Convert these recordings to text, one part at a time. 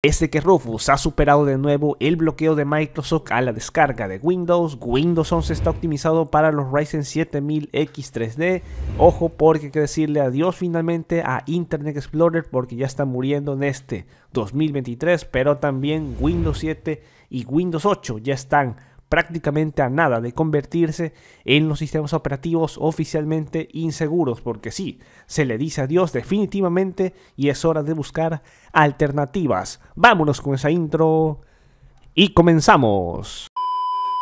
Este que Rufus ha superado de nuevo el bloqueo de Microsoft a la descarga de Windows, Windows 11 está optimizado para los Ryzen 7000X 3D. Ojo porque hay que decirle adiós finalmente a Internet Explorer porque ya está muriendo en este 2023, pero también Windows 7 y Windows 8 ya están prácticamente a nada de convertirse en los sistemas operativos oficialmente inseguros, porque sí, se le dice adiós definitivamente y es hora de buscar alternativas. Vámonos con esa intro y comenzamos.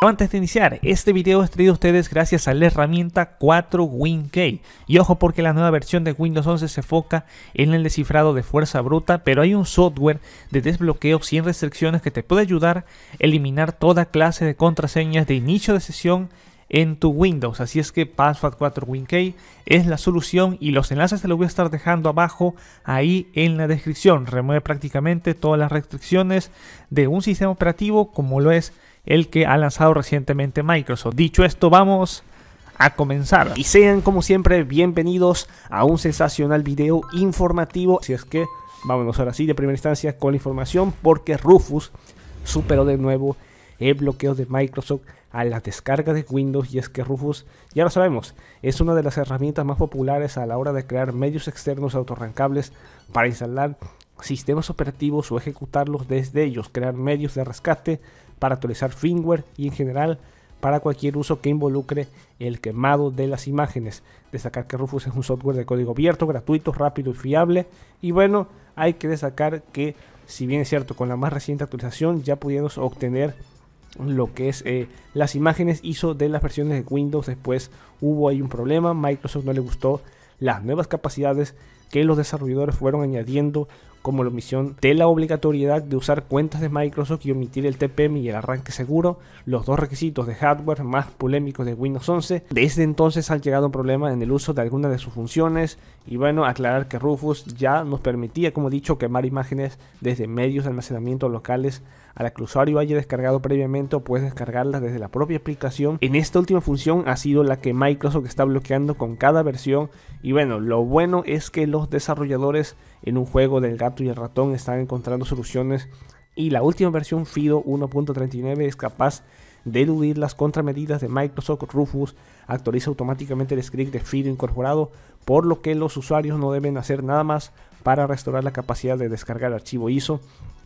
Antes de iniciar, este video es traído a ustedes gracias a la herramienta 4WinKey. Y ojo porque la nueva versión de Windows 11 se enfoca en el descifrado de fuerza bruta, pero hay un software de desbloqueo sin restricciones que te puede ayudar a eliminar toda clase de contraseñas de inicio de sesión en tu Windows. Así es que Password 4 WinKey es la solución y los enlaces te los voy a estar dejando abajo ahí en la descripción. Remueve prácticamente todas las restricciones de un sistema operativo como lo es el que ha lanzado recientemente Microsoft. Dicho esto, vamos a comenzar. Y sean como siempre bienvenidos a un sensacional video informativo. si es que vámonos ahora sí de primera instancia con la información porque Rufus superó de nuevo el bloqueo de Microsoft a la descarga de Windows y es que Rufus, ya lo sabemos, es una de las herramientas más populares a la hora de crear medios externos autorrancables para instalar sistemas operativos o ejecutarlos desde ellos, crear medios de rescate para actualizar firmware y en general para cualquier uso que involucre el quemado de las imágenes. Destacar que Rufus es un software de código abierto, gratuito, rápido y fiable. Y bueno, hay que destacar que si bien es cierto, con la más reciente actualización ya pudimos obtener lo que es eh, las imágenes ISO de las versiones de Windows. Después hubo ahí un problema, Microsoft no le gustó las nuevas capacidades que los desarrolladores fueron añadiendo como la omisión de la obligatoriedad de usar cuentas de Microsoft y omitir el TPM y el arranque seguro, los dos requisitos de hardware más polémicos de Windows 11. Desde entonces han llegado un problema en el uso de algunas de sus funciones y bueno, aclarar que Rufus ya nos permitía, como dicho, quemar imágenes desde medios de almacenamiento locales a la que el usuario haya descargado previamente o puedes descargarlas desde la propia aplicación. En esta última función ha sido la que Microsoft está bloqueando con cada versión y bueno, lo bueno es que los desarrolladores en un juego del gato y el ratón están encontrando soluciones y la última versión FIDO 1.39 es capaz de eludir las contramedidas de Microsoft Rufus, actualiza automáticamente el script de FIDO incorporado, por lo que los usuarios no deben hacer nada más para restaurar la capacidad de descargar archivo ISO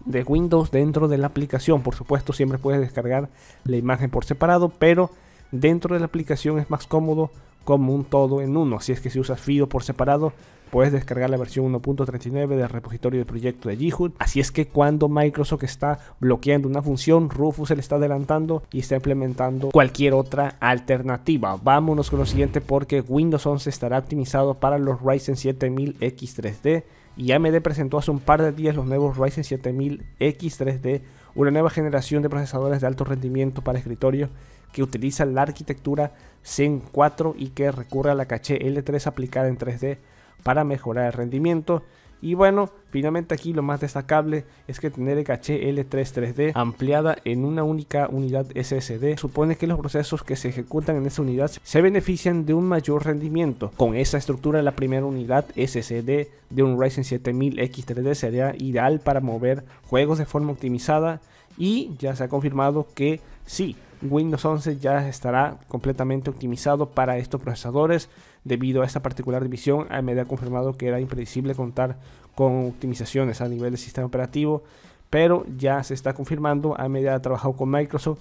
de Windows dentro de la aplicación. Por supuesto, siempre puedes descargar la imagen por separado, pero dentro de la aplicación es más cómodo como un todo en uno. así es que si usas FIDO por separado, puedes descargar la versión 1.39 del repositorio del proyecto de GitHub. Así es que cuando Microsoft está bloqueando una función, Rufus se le está adelantando y está implementando cualquier otra alternativa. Vámonos con lo siguiente porque Windows 11 estará optimizado para los Ryzen 7000 X3D y AMD presentó hace un par de días los nuevos Ryzen 7000 X3D, una nueva generación de procesadores de alto rendimiento para escritorio que utiliza la arquitectura Zen 4 y que recurre a la caché L3 aplicada en 3D para mejorar el rendimiento. Y bueno, finalmente aquí lo más destacable es que tener el caché L3 3D ampliada en una única unidad SSD supone que los procesos que se ejecutan en esa unidad se benefician de un mayor rendimiento. Con esa estructura la primera unidad SSD de un Ryzen 7000X3D sería ideal para mover juegos de forma optimizada y ya se ha confirmado que sí, Windows 11 ya estará completamente optimizado para estos procesadores. Debido a esta particular división, AMD ah, ha confirmado que era impredecible contar con optimizaciones a nivel del sistema operativo, pero ya se está confirmando. AMD ha trabajado con Microsoft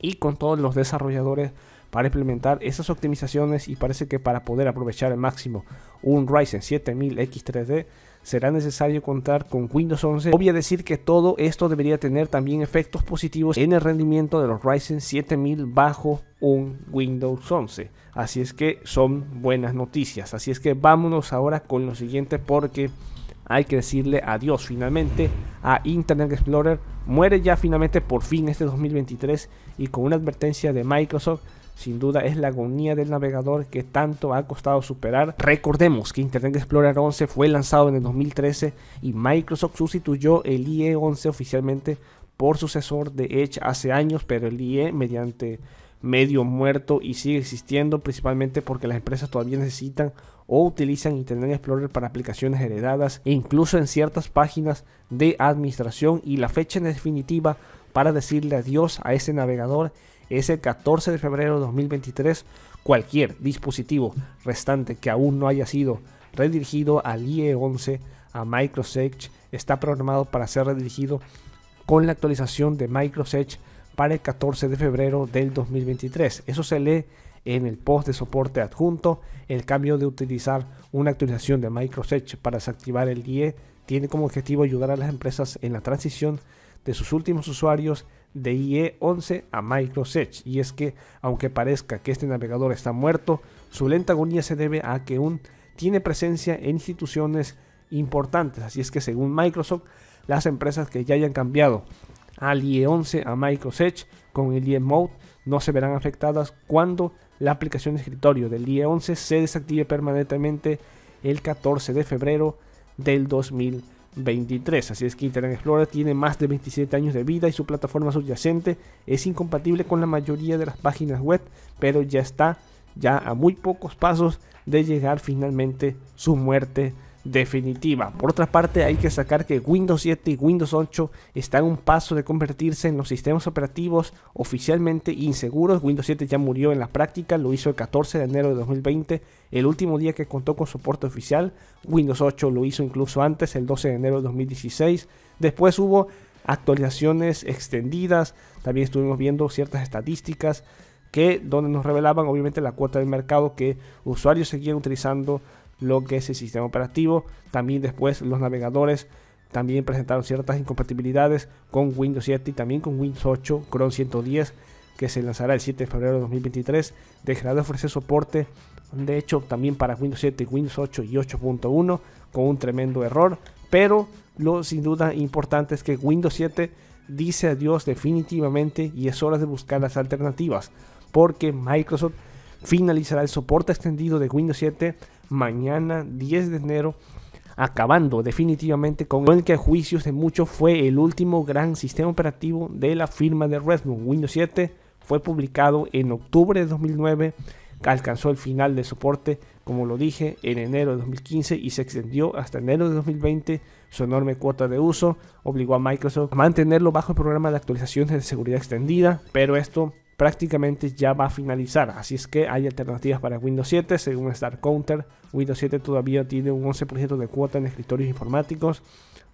y con todos los desarrolladores para implementar esas optimizaciones y parece que para poder aprovechar al máximo un Ryzen 7000X3D será necesario contar con Windows 11. Obvio decir que todo esto debería tener también efectos positivos en el rendimiento de los Ryzen 7000 bajo un Windows 11. Así es que son buenas noticias. Así es que vámonos ahora con lo siguiente porque hay que decirle adiós finalmente a Internet Explorer. Muere ya finalmente por fin este 2023 y con una advertencia de Microsoft sin duda es la agonía del navegador que tanto ha costado superar. Recordemos que Internet Explorer 11 fue lanzado en el 2013 y Microsoft sustituyó el IE 11 oficialmente por sucesor de Edge hace años, pero el IE mediante medio muerto y sigue existiendo principalmente porque las empresas todavía necesitan o utilizan Internet Explorer para aplicaciones heredadas e incluso en ciertas páginas de administración y la fecha en definitiva para decirle adiós a ese navegador es el 14 de febrero de 2023, cualquier dispositivo restante que aún no haya sido redirigido al IE11 a Microsoft está programado para ser redirigido con la actualización de Microsoft para el 14 de febrero del 2023. Eso se lee en el post de soporte adjunto. El cambio de utilizar una actualización de Microsoft para desactivar el IE tiene como objetivo ayudar a las empresas en la transición de sus últimos usuarios de IE 11 a Microsoft y es que aunque parezca que este navegador está muerto, su lenta agonía se debe a que aún tiene presencia en instituciones importantes, así es que según Microsoft, las empresas que ya hayan cambiado al IE 11 a Microsoft con el IE Mode no se verán afectadas cuando la aplicación de escritorio del IE 11 se desactive permanentemente el 14 de febrero del 2020. 23. Así es que Internet Explorer tiene más de 27 años de vida y su plataforma subyacente es incompatible con la mayoría de las páginas web, pero ya está ya a muy pocos pasos de llegar finalmente su muerte definitiva. Por otra parte, hay que sacar que Windows 7 y Windows 8 están a un paso de convertirse en los sistemas operativos oficialmente inseguros. Windows 7 ya murió en la práctica, lo hizo el 14 de enero de 2020, el último día que contó con soporte oficial. Windows 8 lo hizo incluso antes, el 12 de enero de 2016. Después hubo actualizaciones extendidas, también estuvimos viendo ciertas estadísticas que donde nos revelaban obviamente la cuota del mercado que usuarios seguían utilizando lo que es el sistema operativo. También después los navegadores también presentaron ciertas incompatibilidades con Windows 7 y también con Windows 8 Chrome 110 que se lanzará el 7 de febrero de 2023. Dejará de ofrecer soporte, de hecho, también para Windows 7, Windows 8 y 8.1 con un tremendo error. Pero lo sin duda importante es que Windows 7 dice adiós definitivamente y es hora de buscar las alternativas porque Microsoft finalizará el soporte extendido de Windows 7 mañana 10 de enero, acabando definitivamente con el que a juicios de muchos fue el último gran sistema operativo de la firma de redmond Windows 7 fue publicado en octubre de 2009, alcanzó el final de soporte, como lo dije, en enero de 2015 y se extendió hasta enero de 2020. Su enorme cuota de uso obligó a Microsoft a mantenerlo bajo el programa de actualizaciones de seguridad extendida, pero esto prácticamente ya va a finalizar, así es que hay alternativas para Windows 7, según Star Counter, Windows 7 todavía tiene un 11% de cuota en escritorios informáticos,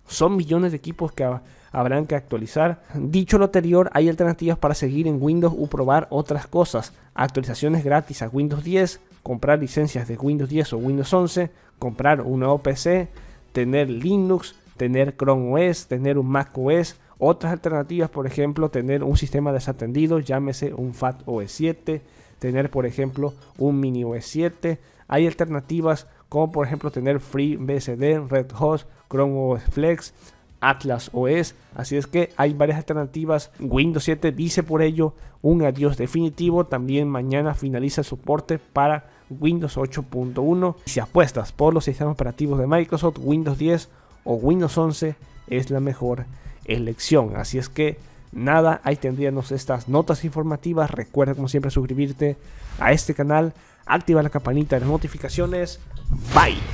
son millones de equipos que habrán que actualizar. Dicho lo anterior, hay alternativas para seguir en Windows o probar otras cosas. Actualizaciones gratis a Windows 10, comprar licencias de Windows 10 o Windows 11, comprar una OPC, tener Linux, tener Chrome OS, tener un Mac OS, otras alternativas, por ejemplo, tener un sistema desatendido, llámese un FAT OS 7 tener, por ejemplo, un mini OS 7 Hay alternativas como, por ejemplo, tener FreeBSD, Host, Chrome OS Flex, Atlas OS. Así es que hay varias alternativas. Windows 7 dice por ello un adiós definitivo. También mañana finaliza el soporte para Windows 8.1. Si apuestas por los sistemas operativos de Microsoft, Windows 10 o Windows 11 es la mejor elección. Así es que nada, ahí tendríamos estas notas informativas. Recuerda como siempre suscribirte a este canal, activa la campanita de notificaciones. Bye.